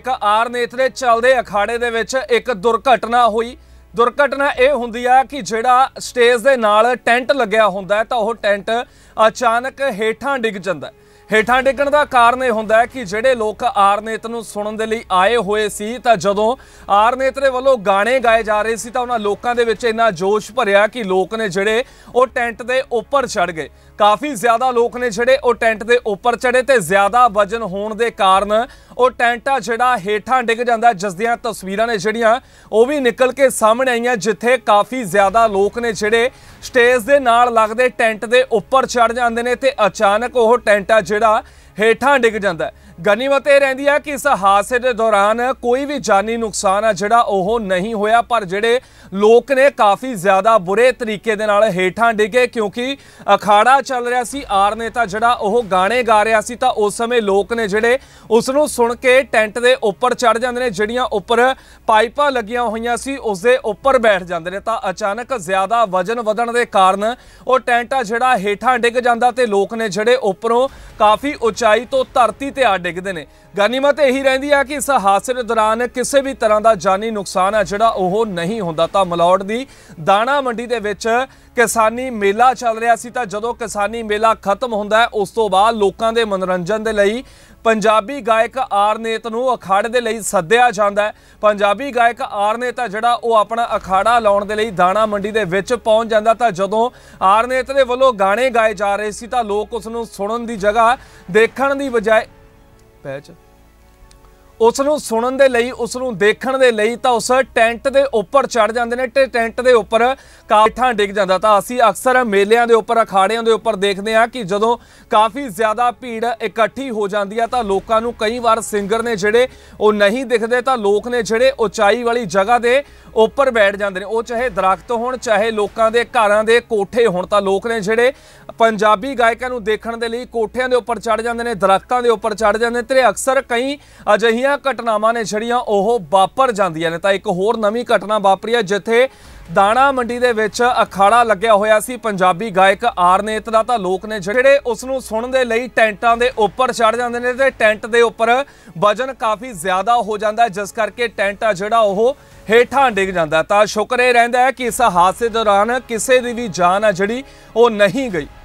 ਇੱਕ ਆਰਨੇਤ ਦੇ ਚੱਲਦੇ ਅਖਾੜੇ ਦੇ ਵਿੱਚ ਇੱਕ ਦੁਰਘਟਨਾ ਹੋਈ ਦੁਰਘਟਨਾ ਇਹ ਹੁੰਦੀ ਆ ਕਿ ਜਿਹੜਾ ਸਟੇਜ ਦੇ ਨਾਲ ਟੈਂਟ ਲੱਗਿਆ ਹੁੰਦਾ ਤਾਂ ਉਹ ਟੈਂਟ ਅਚਾਨਕ ਹੇਠਾਂ ਡਿੱਗ ਜਾਂਦਾ ਹੇਠਾਂ ਡਿੱਗਣ ਦਾ ਕਾਰਨ ਇਹ ਹੁੰਦਾ ਕਿ ਜਿਹੜੇ ਲੋਕ ਆਰਨੇਤ ਨੂੰ ਸੁਣਨ ਦੇ ਲਈ ਆਏ ਹੋਏ ਸੀ ਤਾਂ ਜਦੋਂ ਆਰਨੇਤ ਦੇ ਵੱਲੋਂ ਗਾਣੇ ਗਾਏ ਜਾ ਰਹੇ ਸੀ ਤਾਂ ਉਹਨਾਂ ਲੋਕਾਂ ਦੇ ਵਿੱਚ ਇੰਨਾ ਜੋਸ਼ ਭਰਿਆ ਕਿ ਲੋਕ ਨੇ ਜਿਹੜੇ ਉਹ ਟੈਂਟ ਦੇ ਉੱਪਰ ਚੜ ਗਏ ਕਾਫੀ ਜ਼ਿਆਦਾ ਲੋਕ ਨੇ ਜਿਹੜੇ ਉਹ ਟੈਂਟ ਦੇ ਉੱਪਰ ਚੜੇ ਤੇ ਜ਼ਿਆਦਾ ਵਜਨ ਹੋਣ ਦੇ ਕਾਰਨ ਉਹ ਟੈਂਟ ਆ ਜਿਹੜਾ ਹੇਠਾਂ ਡਿੱਗ ਜਾਂਦਾ ਜਿਸ ਦੀਆਂ ਤਸਵੀਰਾਂ ਨੇ ਜਿਹੜੀਆਂ ਉਹ ਵੀ ਨਿਕਲ ਕੇ ਸਾਹਮਣੇ ਆਈਆਂ ਜਿੱਥੇ ਕਾਫੀ ਜ਼ਿਆਦਾ ਲੋਕ ਨੇ ਜਿਹੜੇ ਸਟੇਜ ਦੇ ਨਾਲ ਲੱਗਦੇ ਟੈਂਟ ਦੇ ਉੱਪਰ ਚੜ ਜਾਂਦੇ ਨੇ ਤੇ ਅਚਾਨਕ ਉਹ ਟੈਂਟ ਆ ਜਿਹੜਾ ਹੇਠਾਂ ਡਿੱਗ ਜਾਂਦਾ ਹੈ ਗਨੀਮਤ ਇਹ ਰਹਿੰਦੀ ਹੈ ਕਿ ਇਸ ਹਾਦਸੇ ਦੇ ਦੌਰਾਨ ਕੋਈ ਵੀ ਜਾਨੀ ਨੁਕਸਾਨ ਆ ਜਿਹੜਾ ਉਹ ਨਹੀਂ ਹੋਇਆ ਪਰ ਜਿਹੜੇ ਲੋਕ ਨੇ ਕਾਫੀ ਜ਼ਿਆਦਾ ਬੁਰੇ ਤਰੀਕੇ ਦੇ ਨਾਲ ਹੇਠਾਂ ਡਿੱਗੇ ਕਿਉਂਕਿ ਅਖਾੜਾ ਚੱਲ ਰਿਹਾ ਸੀ ਆਰ ਨੇਤਾ ਜਿਹੜਾ ਉਹ ਗਾਣੇ ਗਾ ਰਿਹਾ ਸੀ ਤਾਂ ਉਸ ਸਮੇਂ ਲੋਕ ਨੇ ਜਿਹੜੇ ਉਸ ਨੂੰ ਸੁਣ ਕੇ ਟੈਂਟ ਦੇ ਉੱਪਰ ਚੜ ਜਾਂਦੇ ਨੇ ਜਿਹੜੀਆਂ ਉੱਪਰ ਪਾਈਪਾਂ ਲੱਗੀਆਂ ਹੋਈਆਂ ਸੀ ਉਸ ਦੇ ਉੱਪਰ ਬੈਠ ਜਾਂਦੇ ਨੇ ਤਾਂ ਅਚਾਨਕ ਜ਼ਿਆਦਾ ਵਜਨ ਵਧਣ ਦੇ ਕਾਰਨ ਉਹ ਟੈਂਟ ਆ ਜਿਹੜਾ ਹੇਠਾਂ ਡਿੱਗ ਜਾਂਦਾ ਤੇ ਲੋਕ ਨੇ ਜਿਹੜੇ ਉੱਪਰੋਂ ਕਾਫੀ ਉੱਚ ਉਚਾਈ ਤੋਂ ਧਰਤੀ ਤੇ ਆ ਡਿੱਗਦੇ ਨੇ ਗਨੀਮਤ ਇਹੀ ਰਹਿੰਦੀ ਆ ਕਿ ਇਸ ਹਾਦਸੇ ਦੇ ਦੌਰਾਨ ਕਿਸੇ ਵੀ ਤਰ੍ਹਾਂ ਦਾ ਜਾਨੀ ਨੁਕਸਾਨ ਆ ਜਿਹੜਾ ਉਹ ਨਹੀਂ ਹੁੰਦਾ ਤਾਂ ਮਲੌੜ ਦੀ ਦਾਣਾ ਮੰਡੀ ਦੇ ਵਿੱਚ ਕਿਸਾਨੀ ਮੇਲਾ ਚੱਲ ਰਿਹਾ ਸੀ ਤਾਂ ਜਦੋਂ ਕਿਸਾਨੀ ਮੇਲਾ ਖਤਮ ਹੁੰਦਾ ਉਸ ਤੋਂ ਬਾਅਦ ਲੋਕਾਂ ਦੇ ਮਨੋਰੰਜਨ ਦੇ ਲਈ ਪੰਜਾਬੀ ਗਾਇਕ ਆਰਨੇਤ ਨੂੰ ਅਖਾੜੇ ਦੇ ਲਈ ਸੱਦਿਆ ਜਾਂਦਾ ਹੈ ਪੰਜਾਬੀ ਗਾਇਕ ਆਰਨੇਤ ਆ ਜਿਹੜਾ ਉਹ ਆਪਣਾ ਅਖਾੜਾ ਲਾਉਣ ਦੇ ਲਈ ਦਾਣਾ ਮੰਡੀ ਦੇ ਵਿੱਚ ਪਹੁੰਚ ਜਾਂਦਾ ਤਾਂ ਜਦੋਂ ਆਰਨੇਤ ਦੇ ਵੱਲੋਂ ਗਾਣੇ ਗਾਏ ਜਾ ਰਹੇ ਸੀ ਤਾਂ ਲੋਕ ਉਸ ਨੂੰ ਸੁਣਨ ਦੀ ਜਗ੍ਹਾ ਦੇਖਣ ਦੀ ਬਜਾਏ ਪੈਚ ਉਸ ਨੂੰ ਸੁਣਨ ਦੇ ਲਈ ਉਸ ਨੂੰ ਦੇਖਣ ਦੇ ਲਈ ਤਾਂ ਉਸ ਟੈਂਟ ਦੇ ਉੱਪਰ ਚੜ ਜਾਂਦੇ ਨੇ ਤੇ ਟੈਂਟ ਦੇ ਉੱਪਰ ਕਾਠਾਂ ਡਿੱਗ ਜਾਂਦਾ ਤਾਂ ਅਸੀਂ ਅਕਸਰ ਮੇਲਿਆਂ ਦੇ ਉੱਪਰ ਅਖਾੜਿਆਂ ਦੇ ਉੱਪਰ ਦੇਖਦੇ ਆ ਕਿ ਜਦੋਂ ਕਾਫੀ ਜ਼ਿਆਦਾ ਭੀੜ ਇਕੱਠੀ ਹੋ ਜਾਂਦੀ ਆ ਤਾਂ ਲੋਕਾਂ ਨੂੰ ਕਈ ਵਾਰ ਸਿੰਗਰ ਨੇ ਜਿਹੜੇ ਉਹ ਨਹੀਂ ਦਿਖਦੇ ਤਾਂ ਲੋਕ ਨੇ ਜਿਹੜੇ ਉਚਾਈ ਵਾਲੀ ਜਗ੍ਹਾ ਦੇ ਉੱਪਰ ਬੈਠ ਜਾਂਦੇ ਨੇ ਉਹ ਚਾਹੇ ਦਰਖਤ ਹੋਣ ਚਾਹੇ ਲੋਕਾਂ ਦੇ ਘਰਾਂ ਦੇ ਕੋਠੇ ਹੋਣ ਤਾਂ ਲੋਕ ਨੇ ਜਿਹੜੇ ਪੰਜਾਬੀ ਗਾਇਕਾਂ ਨੂੰ ਦੇਖਣ ਦੇ ਲਈ ਕੋਠਿਆਂ ਦੇ ਉੱਪਰ ਚੜ ਜਾਂਦੇ ਨੇ ਦਰਖਤਾਂ ਦੇ ਉੱਪਰ ਚੜ ਜਾਂਦੇ ਨੇ ਤੇ ਅਕਸਰ ਕਈ ਅਜਿਹੇ ਜਿਹੜੀਆਂ ਘਟਨਾਵਾਂ ਨੇ ਜਿਹੜੀਆਂ ਉਹ ਵਾਪਰ ਜਾਂਦੀਆਂ ਨੇ ਤਾਂ ਇੱਕ ਹੋਰ ਨਵੀਂ ਘਟਨਾ ਵਾਪਰੀ ਹੈ ਜਿੱਥੇ ਦਾਣਾ ਮੰਡੀ ਦੇ ਵਿੱਚ ਅਖਾੜਾ ਲੱਗਿਆ ਹੋਇਆ ਸੀ ਪੰਜਾਬੀ ਗਾਇਕ ਆਰਨੇਤ ਦਾ ਤਾਂ ਲੋਕ ਨੇ ਜਿਹੜੇ ਉਸ ਨੂੰ ਸੁਣਨ ਦੇ ਲਈ ਟੈਂਟਾਂ ਦੇ ਉੱਪਰ ਚੜ ਜਾਂਦੇ ਨੇ ਤੇ ਟੈਂਟ ਦੇ ਉੱਪਰ ਵਜਨ ਕਾਫੀ ਜ਼ਿਆਦਾ ਹੋ ਜਾਂਦਾ ਜਿਸ ਕਰਕੇ ਟੈਂਟ ਆ ਜਿਹੜਾ ਉਹ ਹੇਠਾਂ ਡਿੱਗ ਜਾਂਦਾ ਤਾਂ ਸ਼ੁਕਰ ਇਹ ਰਹਿੰਦਾ ਹੈ ਕਿ ਇਸ ਹਾਦਸੇ ਦੌਰਾਨ ਕਿਸੇ ਦੀ ਵੀ ਜਾਨ ਆ ਜਿਹੜੀ ਉਹ ਨਹੀਂ ਗਈ